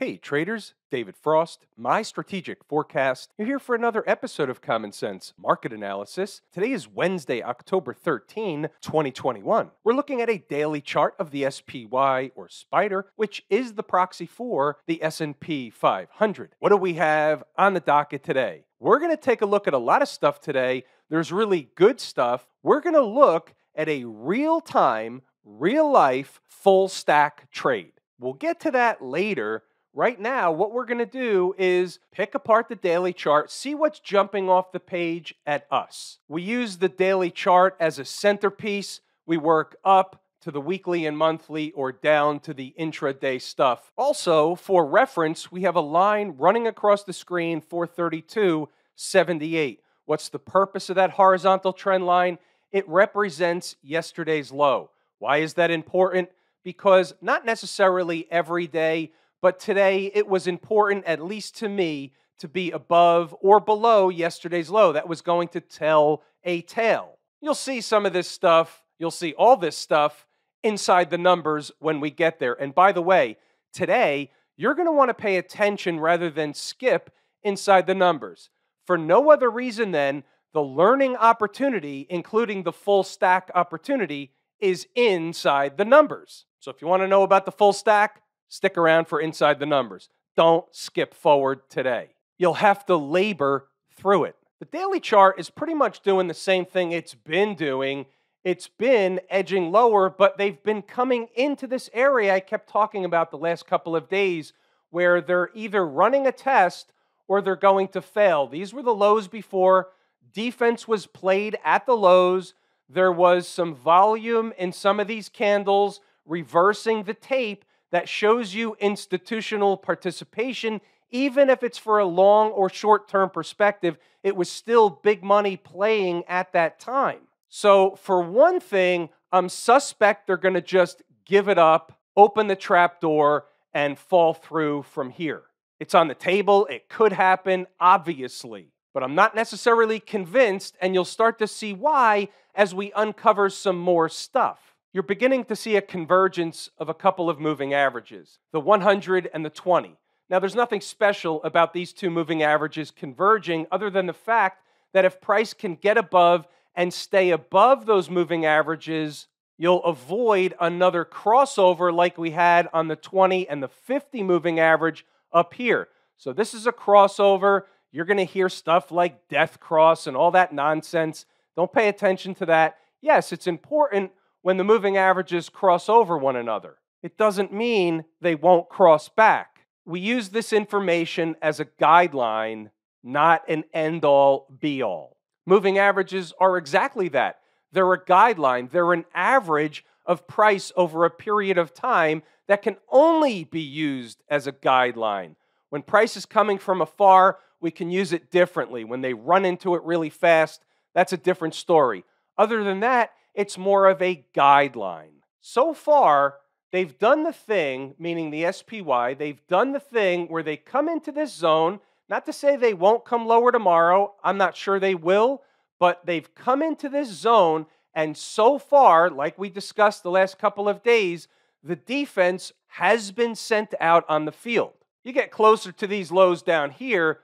Hey traders, David Frost, my strategic forecast. You're here for another episode of Common Sense Market Analysis. Today is Wednesday, October 13, 2021. We're looking at a daily chart of the SPY or Spider, which is the proxy for the S&P 500. What do we have on the docket today? We're going to take a look at a lot of stuff today. There's really good stuff. We're going to look at a real-time, real-life full stack trade. We'll get to that later Right now, what we're going to do is pick apart the daily chart, see what's jumping off the page at us. We use the daily chart as a centerpiece. We work up to the weekly and monthly or down to the intraday stuff. Also, for reference, we have a line running across the screen 43278. What's the purpose of that horizontal trend line? It represents yesterday's low. Why is that important? Because not necessarily every day but today it was important, at least to me, to be above or below yesterday's low. That was going to tell a tale. You'll see some of this stuff, you'll see all this stuff inside the numbers when we get there. And by the way, today you're going to want to pay attention rather than skip inside the numbers. For no other reason than the learning opportunity, including the full stack opportunity, is inside the numbers. So if you want to know about the full stack, Stick around for Inside the Numbers. Don't skip forward today. You'll have to labor through it. The daily chart is pretty much doing the same thing it's been doing. It's been edging lower, but they've been coming into this area I kept talking about the last couple of days where they're either running a test or they're going to fail. These were the lows before. Defense was played at the lows. There was some volume in some of these candles, reversing the tape, that shows you institutional participation, even if it's for a long or short term perspective, it was still big money playing at that time. So, for one thing, I'm suspect they're going to just give it up, open the trap door, and fall through from here. It's on the table. It could happen, obviously. But I'm not necessarily convinced, and you'll start to see why as we uncover some more stuff you're beginning to see a convergence of a couple of moving averages the 100 and the 20. Now, there's nothing special about these two moving averages converging other than the fact that if price can get above and stay above those moving averages, you'll avoid another crossover like we had on the 20 and the 50 moving average up here. So, this is a crossover. You're going to hear stuff like death cross and all that nonsense. Don't pay attention to that. Yes, it's important, when the moving averages cross over one another. It doesn't mean they won't cross back. We use this information as a guideline, not an end all be all. Moving averages are exactly that. They're a guideline, they're an average of price over a period of time that can only be used as a guideline. When price is coming from afar, we can use it differently. When they run into it really fast, that's a different story. Other than that, it's more of a guideline. So far, they've done the thing, meaning the SPY, they've done the thing where they come into this zone. Not to say they won't come lower tomorrow, I'm not sure they will, but they've come into this zone. And so far, like we discussed the last couple of days, the defense has been sent out on the field. You get closer to these lows down here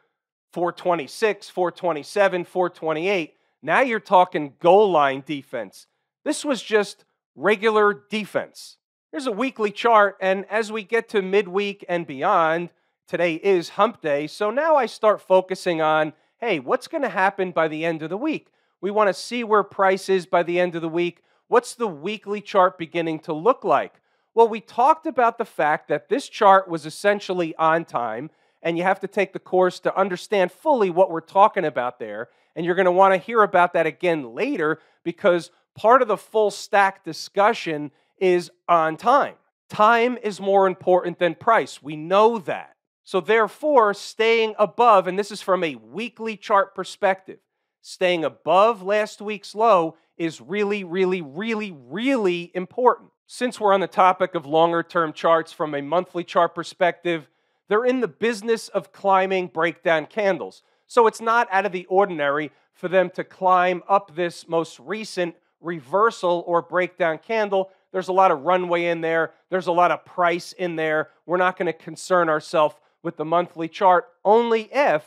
426, 427, 428. Now you're talking goal line defense. This was just regular defense. Here's a weekly chart, and as we get to midweek and beyond, today is hump day, so now I start focusing on hey, what's going to happen by the end of the week? We want to see where price is by the end of the week. What's the weekly chart beginning to look like? Well, we talked about the fact that this chart was essentially on time, and you have to take the course to understand fully what we're talking about there. And you're going to want to hear about that again later because part of the full stack discussion is on time. Time is more important than price. We know that. So, therefore, staying above, and this is from a weekly chart perspective, staying above last week's low is really, really, really, really important. Since we're on the topic of longer term charts from a monthly chart perspective, they're in the business of climbing breakdown candles. So, it's not out of the ordinary for them to climb up this most recent reversal or breakdown candle. There's a lot of runway in there, there's a lot of price in there. We're not going to concern ourselves with the monthly chart only if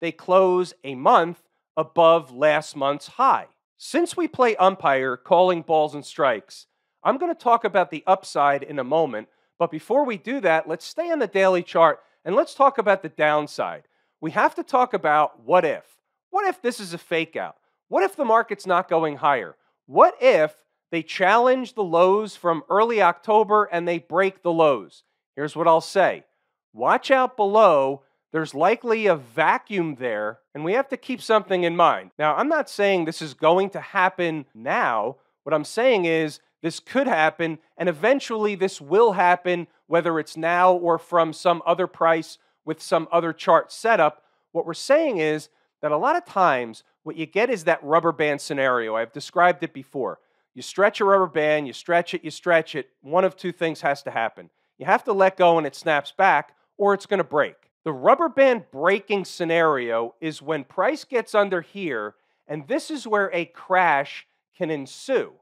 they close a month above last month's high. Since we play umpire calling balls and strikes, I'm going to talk about the upside in a moment. But before we do that, let's stay on the daily chart and let's talk about the downside. We have to talk about what if. What if this is a fake out? What if the market's not going higher? What if they challenge the lows from early October and they break the lows? Here's what I'll say watch out below. There's likely a vacuum there, and we have to keep something in mind. Now, I'm not saying this is going to happen now. What I'm saying is this could happen, and eventually this will happen, whether it's now or from some other price with some other chart setup. What we're saying is that a lot of times what you get is that rubber band scenario. I've described it before. You stretch a rubber band, you stretch it, you stretch it. One of two things has to happen. You have to let go and it snaps back, or it's going to break. The rubber band breaking scenario is when price gets under here, and this is where a crash can ensue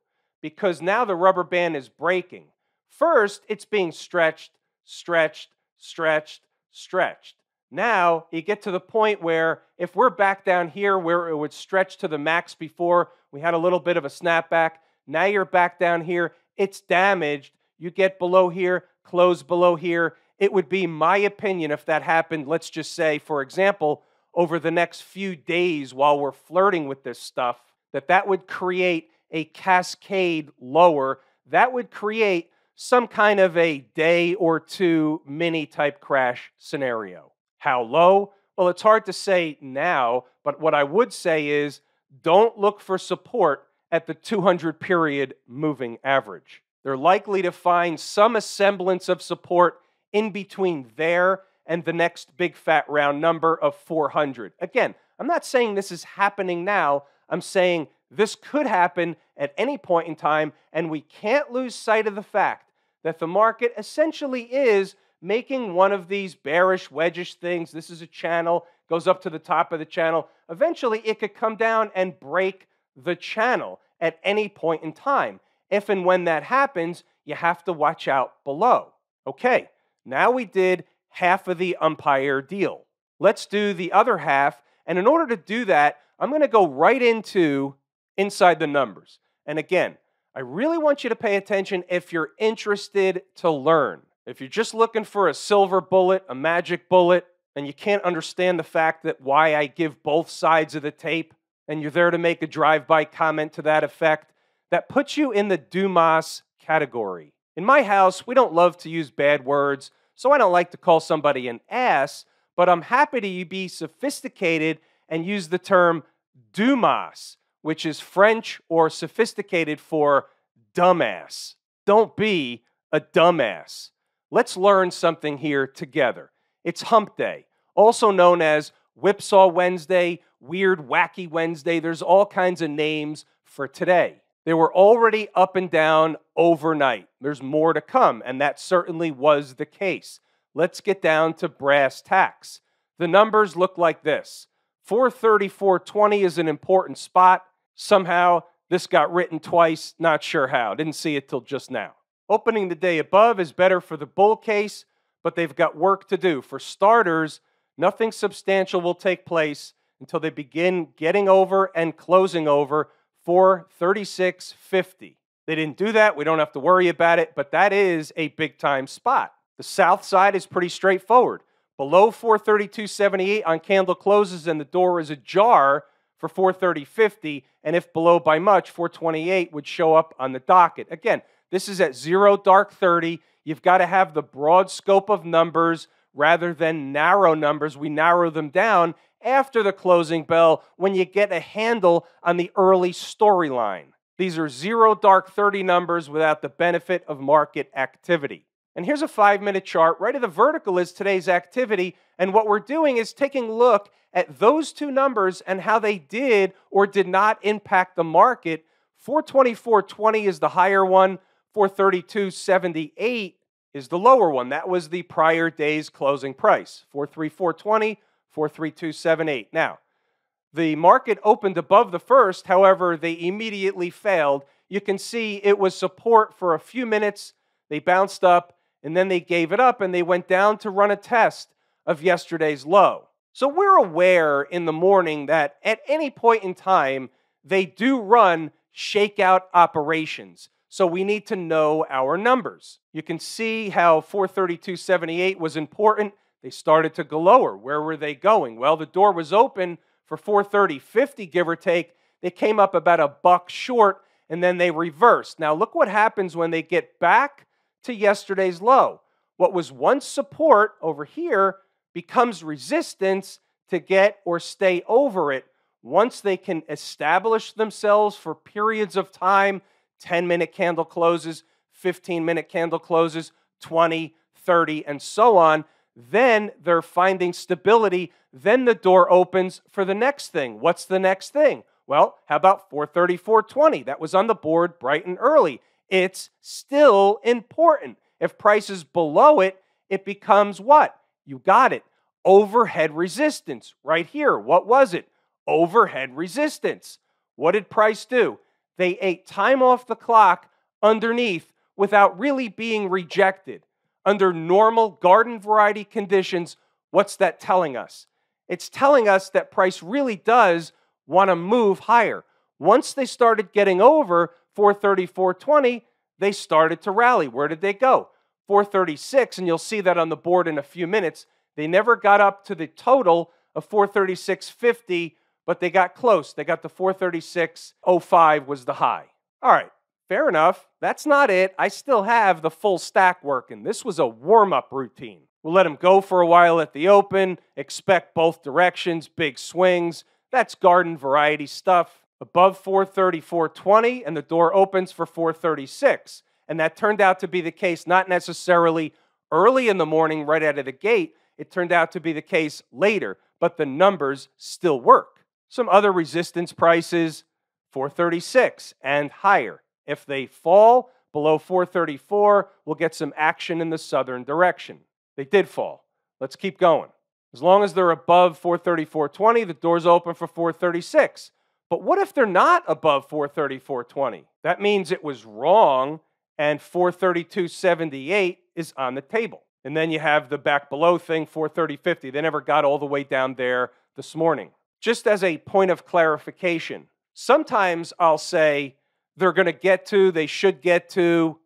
because now the rubber band is breaking. First, it's being stretched, stretched, stretched, stretched. Now you get to the point where if we're back down here where it would stretch to the max before, we had a little bit of a snapback. Now you're back down here, it's damaged. You get below here, close below here. It would be my opinion if that happened, let's just say, for example, over the next few days while we're flirting with this stuff, that that would create a cascade lower. That would create some kind of a day or two mini type crash scenario. How low? Well, it's hard to say now, but what I would say is don't look for support at the 200 period moving average. They're likely to find some semblance of support in between there and the next big fat round number of 400. Again, I'm not saying this is happening now. I'm saying this could happen at any point in time, and we can't lose sight of the fact that the market essentially is making one of these bearish, wedgish things. This is a channel, goes up to the top of the channel. Eventually, it could come down and break the channel at any point in time. If and when that happens, you have to watch out below. Okay, now we did half of the umpire deal. Let's do the other half. And in order to do that, I'm going to go right into inside the numbers. And again, I really want you to pay attention if you're interested to learn. If you're just looking for a silver bullet, a magic bullet, and you can't understand the fact that why I give both sides of the tape, and you're there to make a drive by comment to that effect, that puts you in the Dumas category. In my house, we don't love to use bad words, so I don't like to call somebody an ass, but I'm happy to be sophisticated and use the term Dumas, which is French or sophisticated for dumbass. Don't be a dumbass. Let's learn something here together. It's Hump Day, also known as Whipsaw Wednesday, Weird Wacky Wednesday. There's all kinds of names for today. They were already up and down overnight. There's more to come, and that certainly was the case. Let's get down to brass tacks. The numbers look like this 434.20 is an important spot. Somehow, this got written twice, not sure how. Didn't see it till just now. Opening the day above is better for the bull case, but they've got work to do. For starters, nothing substantial will take place until they begin getting over and closing over 436.50. They didn't do that. We don't have to worry about it, but that is a big time spot. The south side is pretty straightforward. Below 432.78 on candle closes and the door is ajar for 430.50. And if below by much, 428 would show up on the docket. Again, this is at zero dark 30. You've got to have the broad scope of numbers rather than narrow numbers. We narrow them down after the closing bell when you get a handle on the early storyline. These are zero dark 30 numbers without the benefit of market activity. And here's a five minute chart. Right at the vertical is today's activity. And what we're doing is taking a look at those two numbers and how they did or did not impact the market. 424.20 is the higher one, 432.78 is the lower one. That was the prior day's closing price. 434.20, 432.78. Now, the market opened above the first, however, they immediately failed. You can see it was support for a few minutes. They bounced up and then they gave it up and they went down to run a test of yesterday's low. So we're aware in the morning that at any point in time, they do run shakeout operations. So we need to know our numbers. You can see how 432.78 was important. They started to go lower. Where were they going? Well, the door was open for 430.50, give or take. They came up about a buck short and then they reversed. Now, look what happens when they get back to yesterday's low. What was once support over here becomes resistance to get or stay over it once they can establish themselves for periods of time 10 minute candle closes, 15 minute candle closes, 20, 30, and so on. Then they're finding stability. Then the door opens for the next thing. What's the next thing? Well, how about 430, 420? That was on the board bright and early. It's still important. If price is below it, it becomes what? You got it. Overhead resistance right here. What was it? Overhead resistance. What did price do? They ate time off the clock underneath without really being rejected. Under normal garden variety conditions, what's that telling us? It's telling us that price really does want to move higher. Once they started getting over 434.20, they started to rally. Where did they go? 436, and you'll see that on the board in a few minutes. They never got up to the total of 436.50 but they got close. They got the 436.05 was the high. All right, fair enough. That's not it. I still have the full stack working. This was a warm up routine. We'll let them go for a while at the open, expect both directions, big swings. That's garden variety stuff. Above 430, 420, and the door opens for 436. And that turned out to be the case not necessarily early in the morning, right out of the gate. It turned out to be the case later, but the numbers still work. Some other resistance prices 436 and higher. If they fall below 434, we'll get some action in the southern direction. They did fall. Let's keep going. As long as they're above 434.20, the door's open for 436. But what if they're not above 434.20? That means it was wrong and 432.78 is on the table. And then you have the back below thing, 430.50. They never got all the way down there this morning just as a point of clarification, sometimes I'll say they're going to get to, they should get to,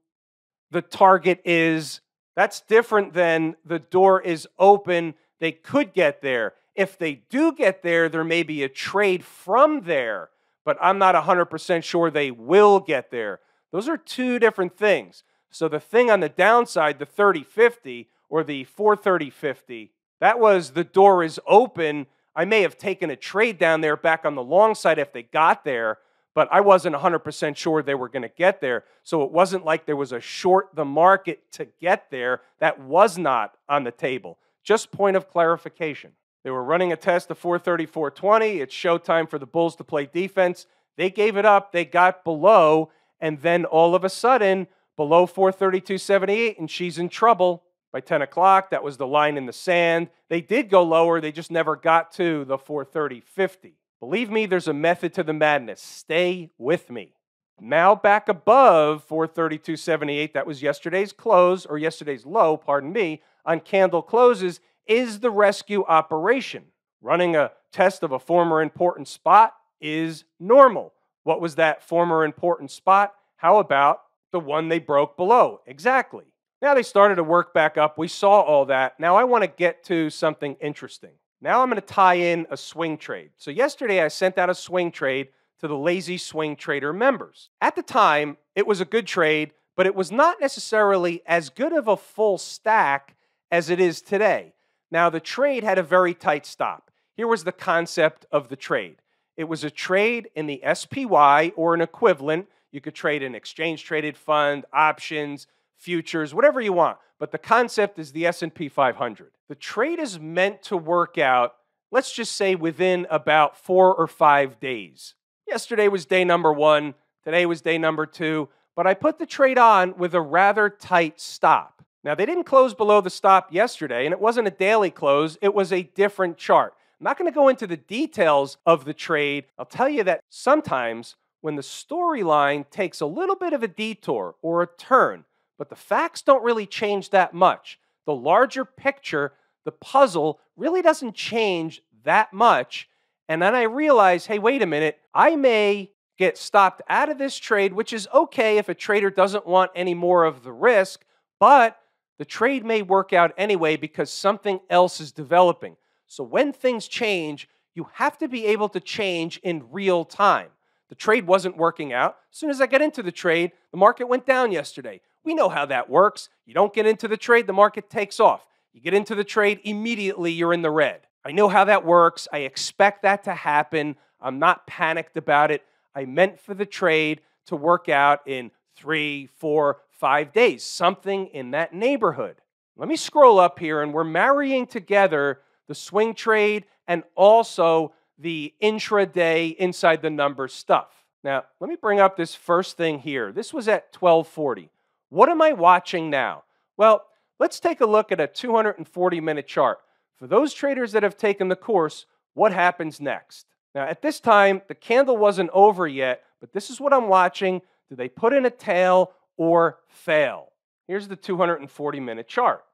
the target is. That's different than the door is open, they could get there. If they do get there, there may be a trade from there, but I'm not 100% sure they will get there. Those are two different things. So the thing on the downside, the 30 50 or the 430 50, that was the door is open I may have taken a trade down there back on the long side if they got there, but I wasn't 100% sure they were going to get there. So it wasn't like there was a short the market to get there. That was not on the table. Just point of clarification. They were running a test of 434.20. It's showtime for the Bulls to play defense. They gave it up. They got below, and then all of a sudden, below 432.78, and she's in trouble by 10 o'clock. That was the line in the sand. They did go lower, they just never got to the 430 50. Believe me, there's a method to the madness. Stay with me. Now back above 432.78, that was yesterday's close or yesterday's low, pardon me, on candle closes, is the rescue operation. Running a test of a former important spot is normal. What was that former important spot? How about the one they broke below? Exactly. Now they started to work back up. We saw all that. Now I want to get to something interesting. Now I'm going to tie in a swing trade. So yesterday I sent out a swing trade to the lazy swing trader members. At the time, it was a good trade, but it was not necessarily as good of a full stack as it is today. Now the trade had a very tight stop. Here was the concept of the trade. It was a trade in the SPY or an equivalent. You could trade an exchange traded fund, options, futures, whatever you want. But the concept is the S&P 500. The trade is meant to work out, let's just say within about 4 or 5 days. Yesterday was day number 1, today was day number 2, but I put the trade on with a rather tight stop. Now, they didn't close below the stop yesterday, and it wasn't a daily close, it was a different chart. I'm not going to go into the details of the trade. I'll tell you that sometimes when the storyline takes a little bit of a detour or a turn, but the facts don't really change that much. The larger picture, the puzzle, really doesn't change that much. And then I realize, hey, wait a minute, I may get stopped out of this trade, which is okay if a trader doesn't want any more of the risk, but the trade may work out anyway because something else is developing. So when things change, you have to be able to change in real time. The trade wasn't working out. As soon as I get into the trade, the market went down yesterday. We know how that works. You don't get into the trade, the market takes off. You get into the trade, immediately you're in the red. I know how that works. I expect that to happen. I'm not panicked about it. I meant for the trade to work out in three, four, five days, something in that neighborhood. Let me scroll up here, and we're marrying together the swing trade and also the intraday inside the number stuff. Now, let me bring up this first thing here. This was at 1240. What am I watching now? Well, let's take a look at a 240 minute chart. For those traders that have taken the course, what happens next? Now, at this time, the candle wasn't over yet, but this is what I'm watching. Do they put in a tail or fail? Here's the 240 minute chart.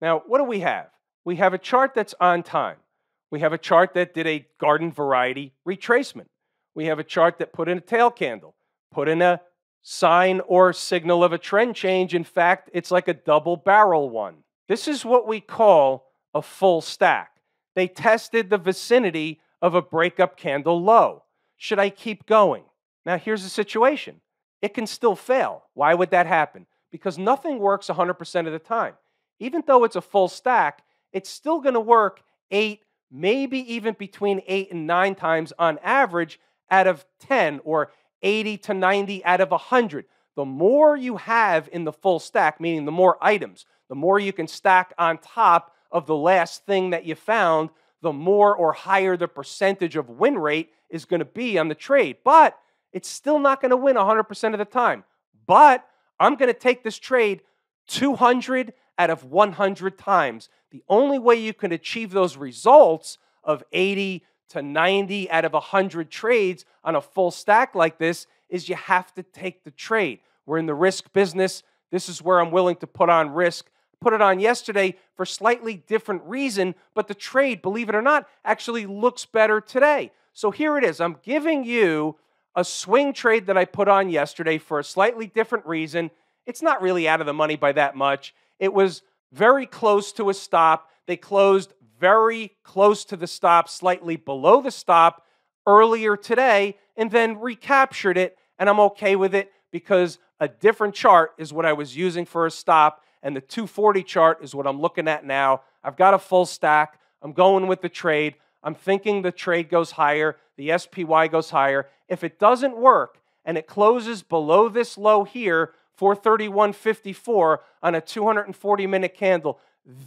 Now, what do we have? We have a chart that's on time. We have a chart that did a garden variety retracement. We have a chart that put in a tail candle, put in a sign or signal of a trend change. In fact, it's like a double barrel one. This is what we call a full stack. They tested the vicinity of a breakup candle low. Should I keep going? Now, here's the situation it can still fail. Why would that happen? Because nothing works 100% of the time. Even though it's a full stack, it's still going to work eight, maybe even between eight and nine times on average out of 10 or 80 to 90 out of 100. The more you have in the full stack, meaning the more items, the more you can stack on top of the last thing that you found, the more or higher the percentage of win rate is going to be on the trade. But it's still not going to win 100% of the time. But I'm going to take this trade 200 out of 100 times. The only way you can achieve those results of 80 to 90 out of 100 trades on a full stack like this is you have to take the trade. We're in the risk business. This is where I'm willing to put on risk. Put it on yesterday for slightly different reason, but the trade, believe it or not, actually looks better today. So here it is. I'm giving you a swing trade that I put on yesterday for a slightly different reason. It's not really out of the money by that much. It was very close to a stop. They closed very close to the stop, slightly below the stop earlier today, and then recaptured it. And I'm okay with it because a different chart is what I was using for a stop, and the 240 chart is what I'm looking at now. I've got a full stack. I'm going with the trade. I'm thinking the trade goes higher, the SPY goes higher. If it doesn't work and it closes below this low here, 431.54 on a 240 minute candle,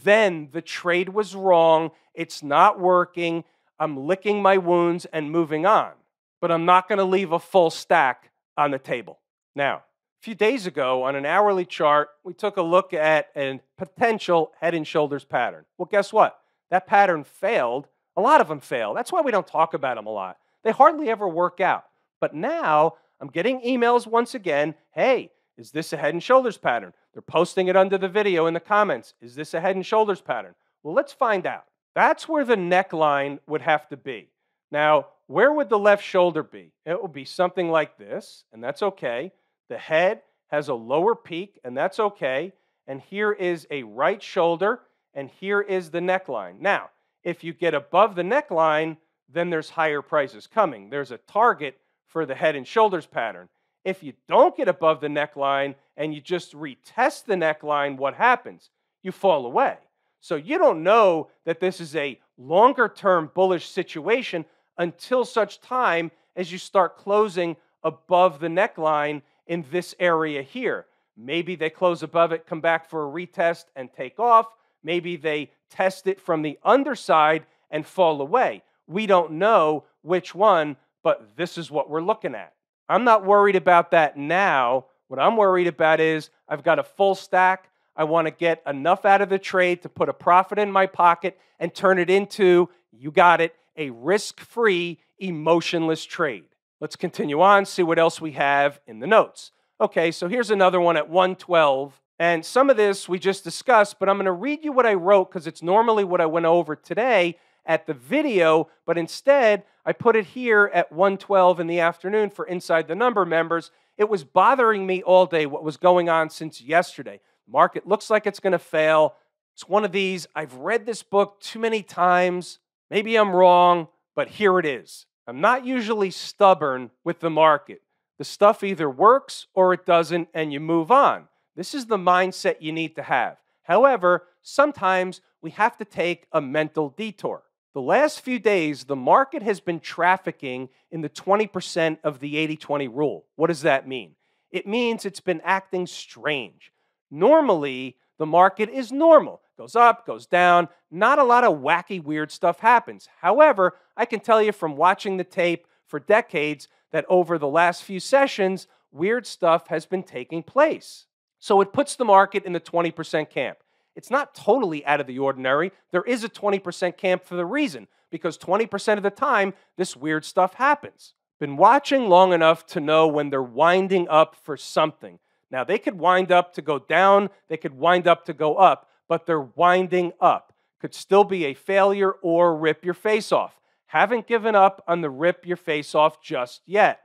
then the trade was wrong, it's not working, I'm licking my wounds and moving on. But I'm not going to leave a full stack on the table. Now, a few days ago on an hourly chart, we took a look at a potential head and shoulders pattern. Well, guess what? That pattern failed. A lot of them fail. That's why we don't talk about them a lot. They hardly ever work out. But now I'm getting emails once again hey, is this a head and shoulders pattern? They're posting it under the video in the comments. Is this a head and shoulders pattern? Well, let's find out. That's where the neckline would have to be. Now, where would the left shoulder be? It would be something like this, and that's okay. The head has a lower peak, and that's okay. And here is a right shoulder, and here is the neckline. Now, if you get above the neckline, then there's higher prices coming. There's a target for the head and shoulders pattern. If you don't get above the neckline and you just retest the neckline, what happens? You fall away. So you don't know that this is a longer term bullish situation until such time as you start closing above the neckline in this area here. Maybe they close above it, come back for a retest, and take off. Maybe they test it from the underside and fall away. We don't know which one, but this is what we're looking at. I'm not worried about that now. What I'm worried about is I've got a full stack. I want to get enough out of the trade to put a profit in my pocket and turn it into, you got it, a risk free, emotionless trade. Let's continue on, see what else we have in the notes. Okay, so here's another one at 112. And some of this we just discussed, but I'm going to read you what I wrote because it's normally what I went over today at the video, but instead I put it here at 112 in the afternoon for Inside the Number members it was bothering me all day what was going on since yesterday. Market looks like it's going to fail. It's one of these. I've read this book too many times. Maybe I'm wrong, but here it is. I'm not usually stubborn with the market. The stuff either works or it doesn't, and you move on. This is the mindset you need to have. However, sometimes we have to take a mental detour. The last few days, the market has been trafficking in the 20% of the 80 20 rule. What does that mean? It means it's been acting strange. Normally, the market is normal goes up, goes down. Not a lot of wacky, weird stuff happens. However, I can tell you from watching the tape for decades that over the last few sessions, weird stuff has been taking place. So it puts the market in the 20% camp. It's not totally out of the ordinary. There is a 20% camp for the reason, because 20% of the time, this weird stuff happens. Been watching long enough to know when they're winding up for something. Now, they could wind up to go down, they could wind up to go up, but they're winding up. Could still be a failure or rip your face off. Haven't given up on the rip your face off just yet.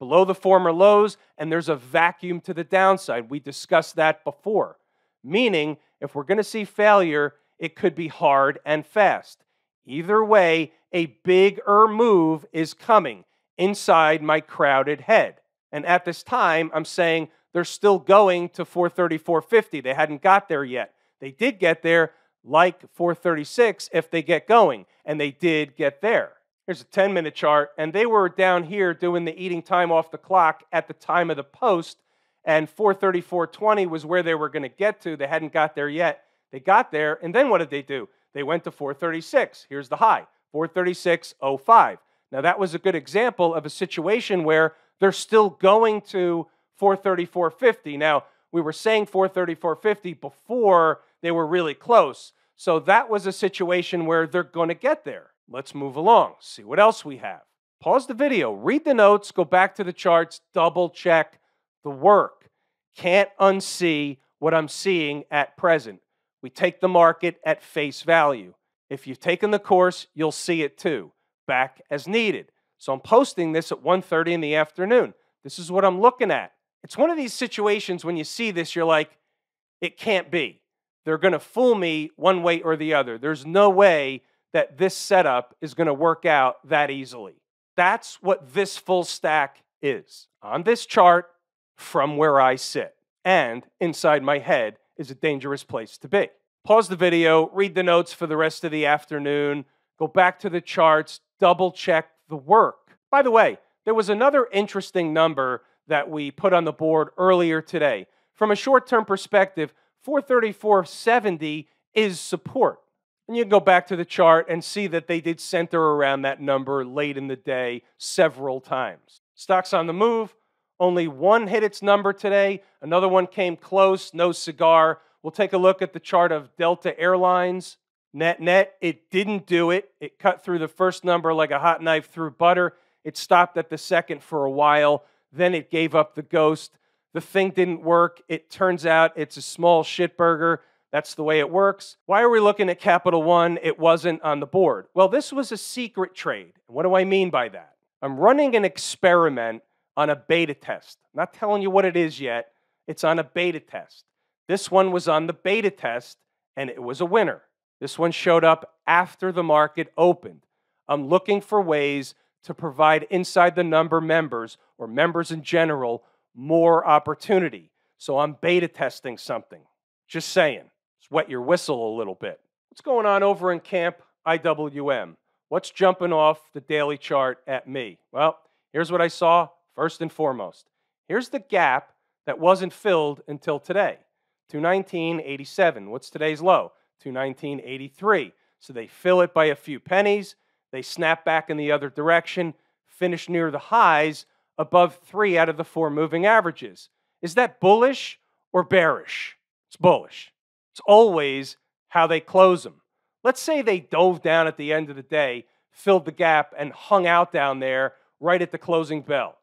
Below the former lows, and there's a vacuum to the downside. We discussed that before. Meaning, if we're going to see failure, it could be hard and fast. Either way, a bigger move is coming inside my crowded head. And at this time, I'm saying they're still going to 430, 450. They hadn't got there yet. They did get there like 436 if they get going, and they did get there. Here's a 10 minute chart, and they were down here doing the eating time off the clock at the time of the post and 434.20 was where they were going to get to. They hadn't got there yet. They got there, and then what did they do? They went to 436. Here's the high 436.05. Now, that was a good example of a situation where they're still going to 434.50. Now, we were saying 434.50 before they were really close. So that was a situation where they're going to get there. Let's move along, see what else we have. Pause the video, read the notes, go back to the charts, double check the work. Can't unsee what I'm seeing at present. We take the market at face value. If you've taken the course, you'll see it too, back as needed. So I'm posting this at 1:30 in the afternoon. This is what I'm looking at. It's one of these situations when you see this, you're like, it can't be. They're going to fool me one way or the other. There's no way that this setup is going to work out that easily. That's what this full stack is. On this chart, from where I sit, and inside my head is a dangerous place to be. Pause the video, read the notes for the rest of the afternoon, go back to the charts, double check the work. By the way, there was another interesting number that we put on the board earlier today. From a short term perspective, 434.70 is support. And you can go back to the chart and see that they did center around that number late in the day several times. Stocks on the move, only one hit its number today, another one came close, no cigar. We'll take a look at the chart of Delta Airlines. Net, net, it didn't do it. It cut through the first number like a hot knife through butter. It stopped at the second for a while. Then it gave up the ghost. The thing didn't work. It turns out it's a small shitburger. That's the way it works. Why are we looking at Capital One? It wasn't on the board. Well, this was a secret trade. What do I mean by that? I'm running an experiment on a beta test. I'm not telling you what it is yet, it's on a beta test. This one was on the beta test and it was a winner. This one showed up after the market opened. I'm looking for ways to provide inside the number members or members in general more opportunity. So I'm beta testing something. Just saying. wet your whistle a little bit. What's going on over in Camp IWM? What's jumping off the daily chart at me? Well, here's what I saw first and foremost. Here's the gap that wasn't filled until today 219.87. What's today's low? 219.83. So they fill it by a few pennies. They snap back in the other direction, finish near the highs above three out of the four moving averages. Is that bullish or bearish? It's bullish. It's always how they close them. Let's say they dove down at the end of the day, filled the gap, and hung out down there right at the closing bell.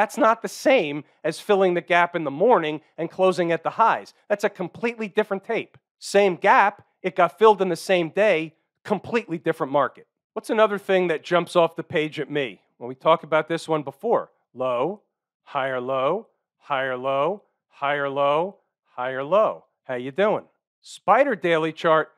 That's not the same as filling the gap in the morning and closing at the highs. That's a completely different tape. Same gap, it got filled in the same day, completely different market. What's another thing that jumps off the page at me? Well, we talked about this one before low, higher low, higher low, higher low, higher low. How you doing? Spider daily chart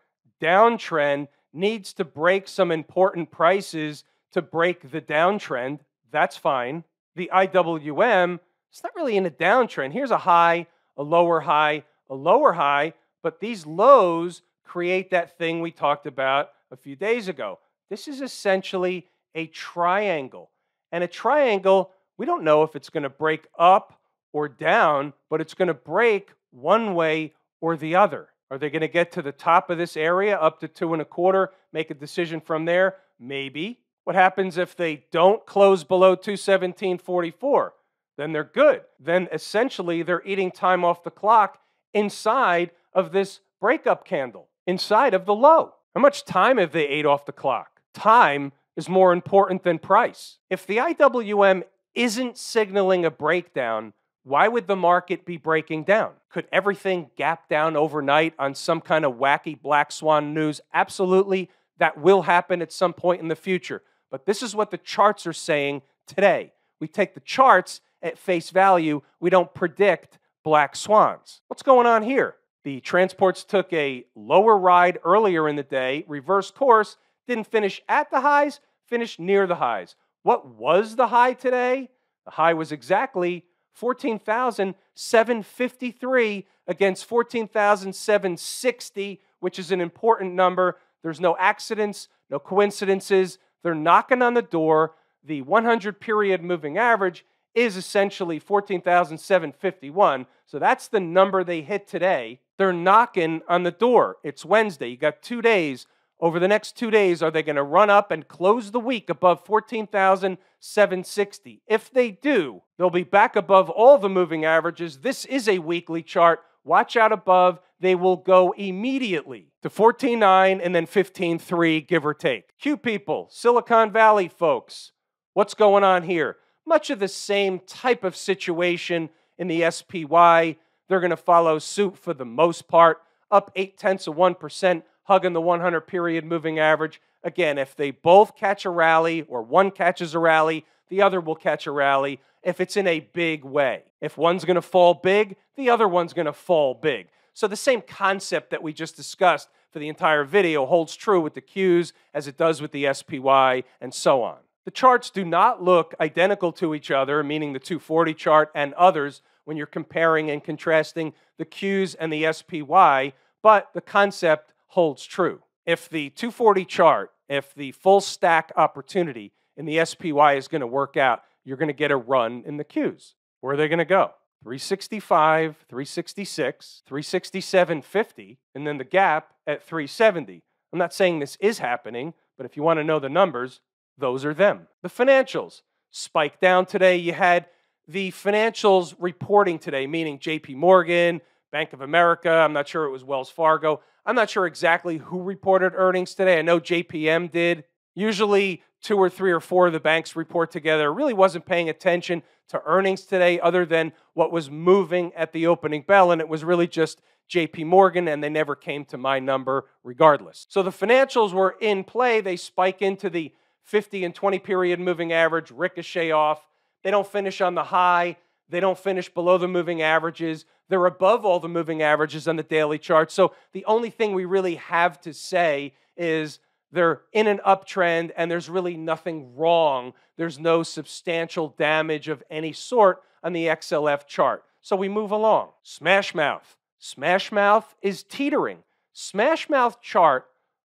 downtrend needs to break some important prices to break the downtrend. That's fine the IWM, it's not really in a downtrend. Here's a high, a lower high, a lower high, but these lows create that thing we talked about a few days ago. This is essentially a triangle. And a triangle, we don't know if it's going to break up or down, but it's going to break one way or the other. Are they going to get to the top of this area up to two and a quarter, make a decision from there? Maybe. What happens if they don't close below 217.44? Then they're good. Then essentially they're eating time off the clock inside of this breakup candle, inside of the low. How much time have they ate off the clock? Time is more important than price. If the IWM isn't signaling a breakdown, why would the market be breaking down? Could everything gap down overnight on some kind of wacky black swan news? Absolutely, that will happen at some point in the future. But this is what the charts are saying today. We take the charts at face value, we don't predict black swans. What's going on here? The transports took a lower ride earlier in the day, reversed course, didn't finish at the highs, finished near the highs. What was the high today? The high was exactly 14,753 against 14,760, which is an important number. There's no accidents, no coincidences, they're knocking on the door. The 100 period moving average is essentially 14,751. So that's the number they hit today. They're knocking on the door. It's Wednesday. You got two days. Over the next two days, are they going to run up and close the week above 14,760? If they do, they'll be back above all the moving averages. This is a weekly chart watch out above, they will go immediately to 14.9 and then 15.3, give or take. Q people, Silicon Valley folks, what's going on here? Much of the same type of situation in the SPY. They're going to follow suit for the most part, up 8 tenths of 1%, hugging the 100 period moving average. Again, if they both catch a rally or one catches a rally, the other will catch a rally if it's in a big way. If one's going to fall big, the other one's going to fall big. So the same concept that we just discussed for the entire video holds true with the Qs as it does with the SPY and so on. The charts do not look identical to each other, meaning the 240 chart and others, when you're comparing and contrasting the Qs and the SPY, but the concept holds true. If the 240 chart, if the full stack opportunity in the SPY is going to work out, you're going to get a run in the queues. Where are they going to go? 365, 366, 367, 50, and then the gap at 370. I'm not saying this is happening, but if you want to know the numbers, those are them. The financials spike down today. You had the financials reporting today, meaning JP Morgan, Bank of America. I'm not sure it was Wells Fargo. I'm not sure exactly who reported earnings today. I know JPM did. Usually, two or three or four of the banks report together. Really wasn't paying attention to earnings today other than what was moving at the opening bell, and it was really just JP Morgan, and they never came to my number regardless. So the financials were in play. They spike into the 50 and 20 period moving average, ricochet off. They don't finish on the high. They don't finish below the moving averages. They're above all the moving averages on the daily chart. So the only thing we really have to say is they're in an uptrend and there's really nothing wrong. There's no substantial damage of any sort on the XLF chart. So we move along. Smashmouth. Smashmouth is teetering. Smashmouth chart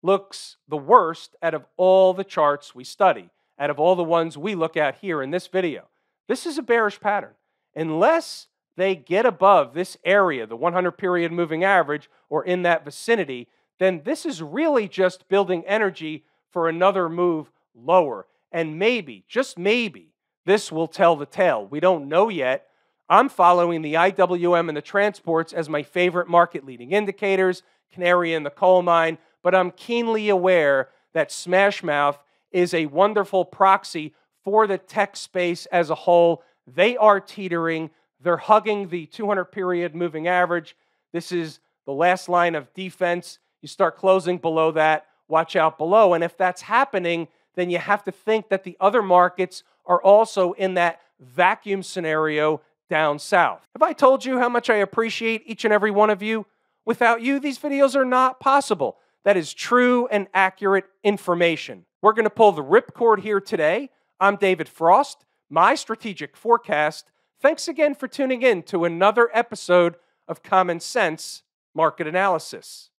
looks the worst out of all the charts we study, out of all the ones we look at here in this video. This is a bearish pattern. Unless they get above this area, the 100 period moving average, or in that vicinity, then this is really just building energy for another move lower. And maybe, just maybe, this will tell the tale. We don't know yet. I'm following the IWM and the transports as my favorite market leading indicators, canary in the coal mine, but I'm keenly aware that Smashmouth is a wonderful proxy for the tech space as a whole. They are teetering, they're hugging the 200 period moving average. This is the last line of defense you start closing below that, watch out below. And if that's happening, then you have to think that the other markets are also in that vacuum scenario down south. Have I told you how much I appreciate each and every one of you? Without you, these videos are not possible. That is true and accurate information. We're going to pull the ripcord here today. I'm David Frost, my strategic forecast. Thanks again for tuning in to another episode of Common Sense Market Analysis.